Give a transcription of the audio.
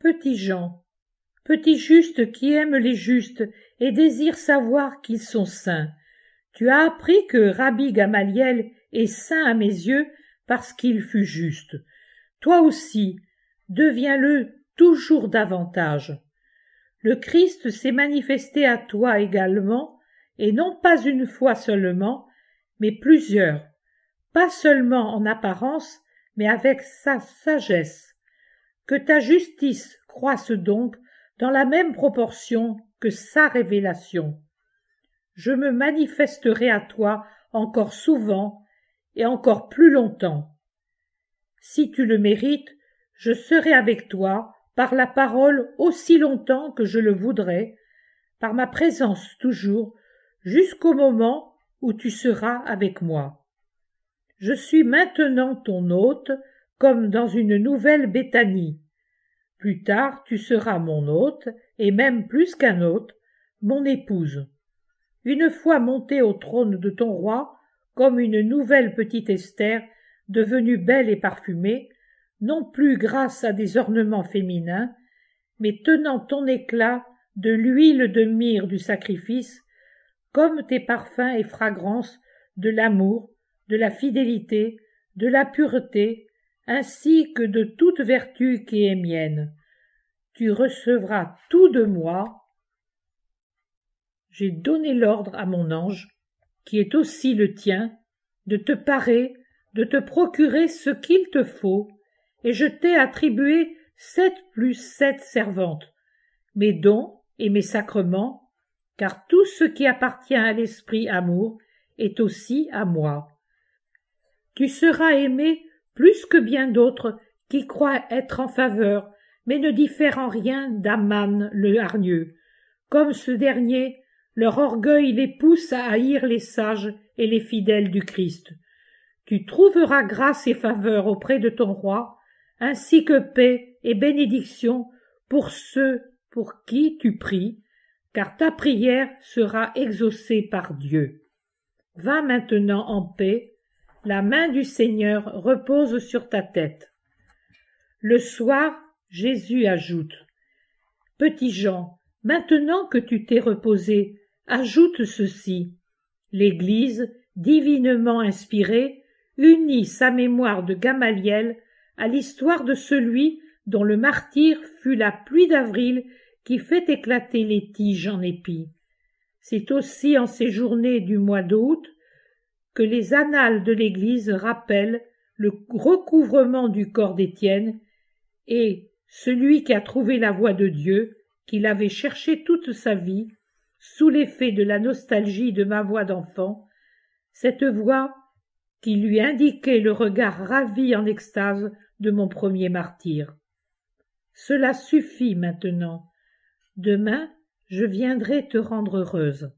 Petit Jean. Petit juste qui aime les justes et désire savoir qu'ils sont saints. Tu as appris que Rabbi Gamaliel est saint à mes yeux parce qu'il fut juste. Toi aussi, deviens-le toujours davantage. Le Christ s'est manifesté à toi également, et non pas une fois seulement, mais plusieurs, pas seulement en apparence, mais avec sa sagesse, que ta justice croisse donc dans la même proportion que sa révélation. Je me manifesterai à toi encore souvent et encore plus longtemps. Si tu le mérites, je serai avec toi par la parole aussi longtemps que je le voudrais, par ma présence toujours, jusqu'au moment où tu seras avec moi. Je suis maintenant ton hôte, comme dans une nouvelle bétanie. Plus tard tu seras mon hôte, et même plus qu'un hôte, mon épouse. Une fois montée au trône de ton roi, comme une nouvelle petite Esther, devenue belle et parfumée, non plus grâce à des ornements féminins, mais tenant ton éclat de l'huile de myrrhe du sacrifice, comme tes parfums et fragrances de l'amour, de la fidélité, de la pureté, ainsi que de toute vertu qui est mienne. Tu recevras tout de moi. J'ai donné l'ordre à mon ange, qui est aussi le tien, de te parer, de te procurer ce qu'il te faut, et je t'ai attribué sept plus sept servantes, mes dons et mes sacrements, car tout ce qui appartient à l'esprit amour est aussi à moi. Tu seras aimé plus que bien d'autres qui croient être en faveur, mais ne diffèrent en rien d'Aman le hargneux. Comme ce dernier, leur orgueil les pousse à haïr les sages et les fidèles du Christ. Tu trouveras grâce et faveur auprès de ton roi, ainsi que paix et bénédiction pour ceux pour qui tu pries, car ta prière sera exaucée par Dieu. Va maintenant en paix, la main du Seigneur repose sur ta tête. Le soir, Jésus ajoute Petit Jean, maintenant que tu t'es reposé, ajoute ceci. L'Église, divinement inspirée, unit sa mémoire de Gamaliel à l'histoire de celui dont le martyr fut la pluie d'avril qui fait éclater les tiges en épis. C'est aussi en ces journées du mois d'août que les annales de l'Église rappellent le recouvrement du corps d'Étienne et celui qui a trouvé la voie de Dieu, qu'il avait cherché toute sa vie, sous l'effet de la nostalgie de ma voix d'enfant, cette voix qui lui indiquait le regard ravi en extase de mon premier martyr. Cela suffit maintenant. Demain, je viendrai te rendre heureuse.